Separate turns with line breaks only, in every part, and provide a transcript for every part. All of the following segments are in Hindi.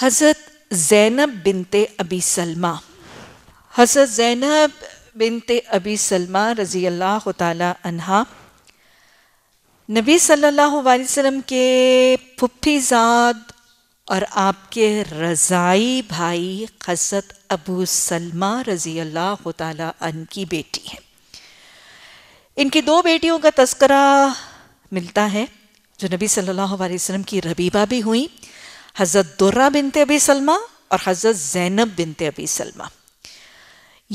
हज़रत ज़ैनब बिनते अबी सलमा हज़रत ज़ैनब बिनते अबी सलमा रज़ी अल्लाह तहा नबी सल्लल्लाहु अलैहि वसल्लम के फुफ्फीजाद और आपके रज़ाई भाई हज़रत अबू सलमा रज़ी अल्लाह तन की बेटी हैं इनकी दो बेटियों का तस्करा मिलता है जो नबी सल्लल्लाहु अलैहि वसल्लम की रबीबा भी हुई हज़रत दुर्रा बिनते अबी सलमा और हज़रत ज़ैनब बिनते अबी सलमा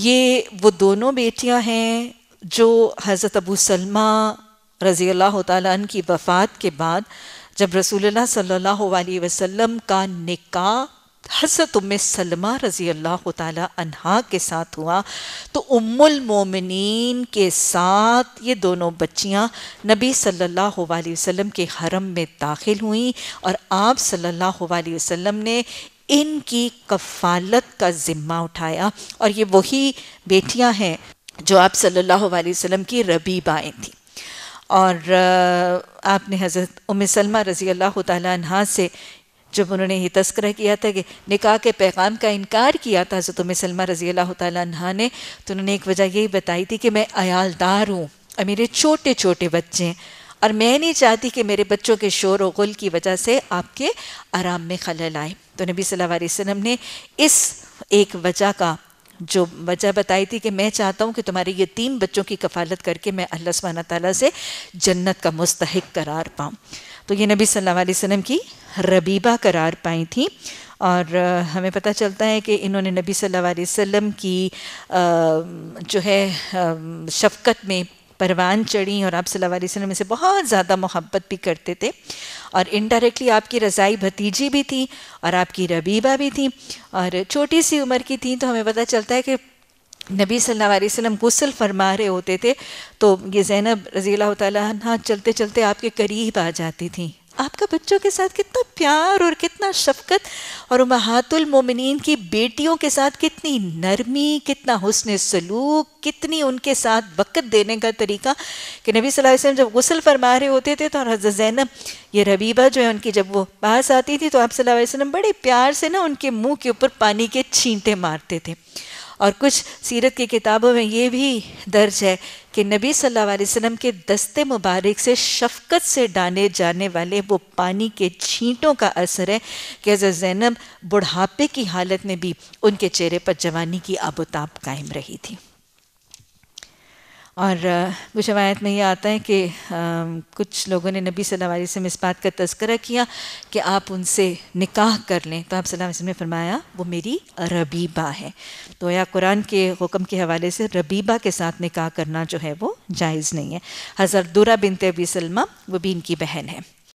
ये वो दोनों बेटियां हैं जो हज़रत अबू सलमा रज़ी अल्लाह तन की वफ़ात के बाद जब रसूलुल्लाह सल्लल्लाहु अलैहि वसल्लम का निकाह हज़रत उम सलमा रज़ी अल्लाह तहा के साथ हुआ तो उम्मुल मोमिनीन के साथ ये दोनों बच्चियां नबी सल्लल्लाहु अलैहि वसल्लम के हरम में दाखिल हुईं और आप सल्लल्लाहु अलैहि वसल्लम ने इनकी कफालत का ज़िम्मा उठाया और ये वही बेटियां हैं जो आप सल्लल्लाहु अलैहि वसल्लम की रबीबाएँ थीं और आपने हज़रत उम सलमा रज़ी अल्लाह तहा से जब उन्होंने ये तस्कर किया था कि निकाह के पैगाम का इनकार किया था जो तुम्हें सलमा रज़ी अल्लाह तहा ने तो उन्होंने एक वजह यही बताई थी कि मैं अयालदार हूँ और मेरे छोटे छोटे बच्चे हैं और मैं नहीं चाहती कि मेरे बच्चों के शोर व गुल की वजह से आपके आराम में खलल आए तो नबी सल्लल्लाहु अलैहि वसल्लम ने इस एक वजह का जो वजह बताई थी कि मैं चाहता हूँ कि तुम्हारे ये तीन बच्चों की कफालत करके मैं अल्लाह सुबहाना ताली से जन्नत का मुस्तक करार पाऊँ तो ये नबी सल्लल्लाहु अलैहि वसल्लम की रबीबा करार पाई थी और हमें पता चलता है कि इन्होंने नबी सल्लल्लाहु अलैहि वसल्लम की जो है शफ़क़त में परवान चढ़ी और आप सल्लल्लाहु अलैहि वसल्लम से बहुत ज़्यादा मोहब्बत भी करते थे और इनडायरेक्टली आपकी रज़ाई भतीजी भी थी और आपकी रबीबा भी थी और छोटी सी उम्र की थी तो हमें पता चलता है कि नबी सल्लल्लाहु अलैहि वसल्लम गुसल फरमा रहे होते थे तो ये जैनब रज़ी अल्लाह चलते चलते आपके करीब आ जाती थी आपका बच्चों के साथ कितना प्यार और कितना शफकत और महातुल मोमिनीन की बेटियों के साथ कितनी नरमी कितना हुसन सलूक कितनी उनके साथ वक़्त देने का तरीका कि नबी सल्लल्लाहु अलैहि वसल्लम जब गसल फरमा रहे होते थे तो और हज़रत जैनब ये रबीबा जो है उनकी जब वो पास आती थी तो आप सल्लल्लाहु अलैहि वसल्लम बड़े प्यार से ना उनके मुँह के ऊपर पानी के छींटे मारते थे और कुछ सीरत की किताबों में ये भी दर्ज है कि नबी सल्लल्लाहु अलैहि वसल्लम के दस्ते मुबारक से शफकत से डाले जाने वाले वो पानी के छींटों का असर है कि हज़रत जैनब बुढ़ापे की हालत में भी उनके चेहरे पर जवानी की आबोताब कायम रही थी और कुछ रवायत में यह आता है कि कुछ लोगों ने नबी सल्लल्लाहु अलैहि वसल्लम इस बात का तस्करा किया कि आप उनसे निकाह कर लें तो आप सल्लल्लाहु अलैहि वसल्लम ने फरमाया वो मेरी रबीबा है तो या कुरान के हुक्म के हवाले से रबीबा के साथ निकाह करना जो है वो जायज़ नहीं है हज़रत दुरा बिनते अबी सलमा वो भी इनकी बहन है